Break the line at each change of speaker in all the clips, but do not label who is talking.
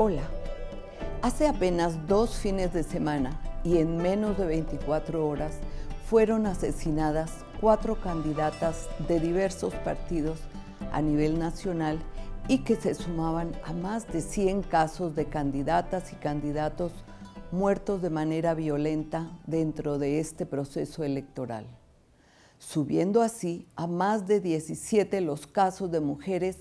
Hola, hace apenas dos fines de semana y en menos de 24 horas fueron asesinadas cuatro candidatas de diversos partidos a nivel nacional y que se sumaban a más de 100 casos de candidatas y candidatos muertos de manera violenta dentro de este proceso electoral subiendo así a más de 17 los casos de mujeres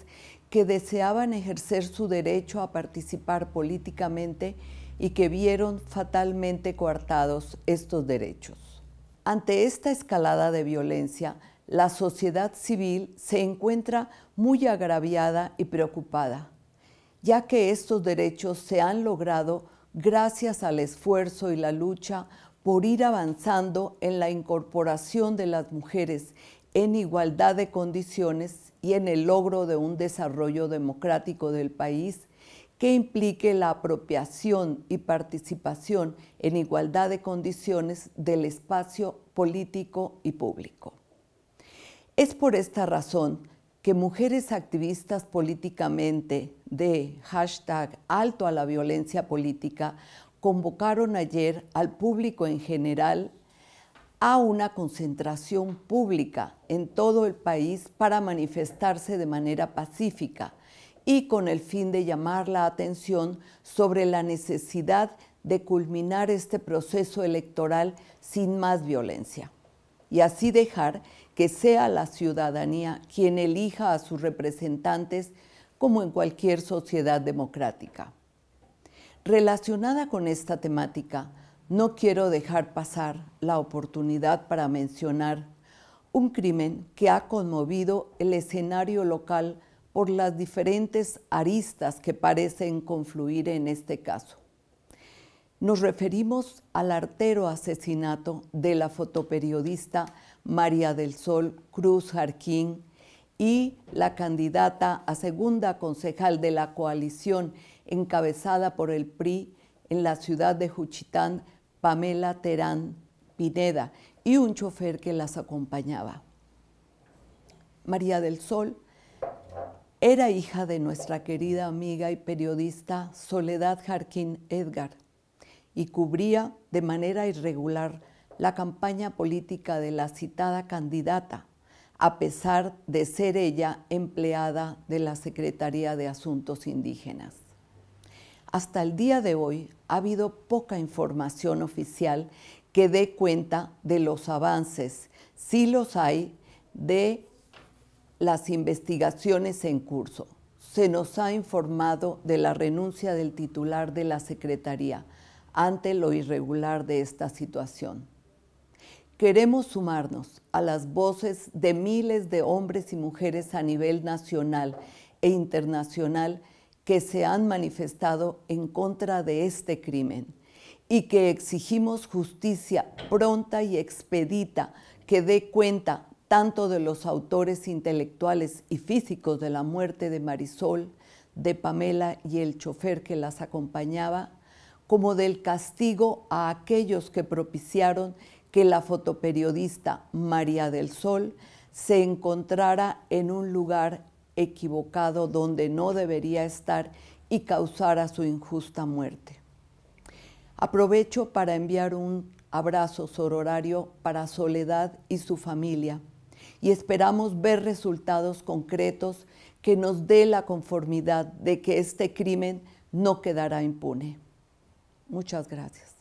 que deseaban ejercer su derecho a participar políticamente y que vieron fatalmente coartados estos derechos. Ante esta escalada de violencia, la sociedad civil se encuentra muy agraviada y preocupada, ya que estos derechos se han logrado gracias al esfuerzo y la lucha por ir avanzando en la incorporación de las mujeres en igualdad de condiciones y en el logro de un desarrollo democrático del país que implique la apropiación y participación en igualdad de condiciones del espacio político y público. Es por esta razón que mujeres activistas políticamente de hashtag alto a la violencia política convocaron ayer al público en general a una concentración pública en todo el país para manifestarse de manera pacífica y con el fin de llamar la atención sobre la necesidad de culminar este proceso electoral sin más violencia y así dejar que sea la ciudadanía quien elija a sus representantes como en cualquier sociedad democrática. Relacionada con esta temática, no quiero dejar pasar la oportunidad para mencionar un crimen que ha conmovido el escenario local por las diferentes aristas que parecen confluir en este caso. Nos referimos al artero asesinato de la fotoperiodista María del Sol Cruz Jarquín y la candidata a segunda concejal de la coalición encabezada por el PRI en la ciudad de Juchitán, Pamela Terán Pineda, y un chofer que las acompañaba. María del Sol era hija de nuestra querida amiga y periodista Soledad Jarquín Edgar y cubría de manera irregular la campaña política de la citada candidata, a pesar de ser ella empleada de la Secretaría de Asuntos Indígenas. Hasta el día de hoy ha habido poca información oficial que dé cuenta de los avances, si los hay, de las investigaciones en curso. Se nos ha informado de la renuncia del titular de la Secretaría ante lo irregular de esta situación. Queremos sumarnos a las voces de miles de hombres y mujeres a nivel nacional e internacional que se han manifestado en contra de este crimen y que exigimos justicia pronta y expedita que dé cuenta tanto de los autores intelectuales y físicos de la muerte de Marisol, de Pamela y el chofer que las acompañaba, como del castigo a aquellos que propiciaron que la fotoperiodista María del Sol se encontrara en un lugar equivocado donde no debería estar y a su injusta muerte. Aprovecho para enviar un abrazo sororario para Soledad y su familia y esperamos ver resultados concretos que nos dé la conformidad de que este crimen no quedará impune. Muchas gracias.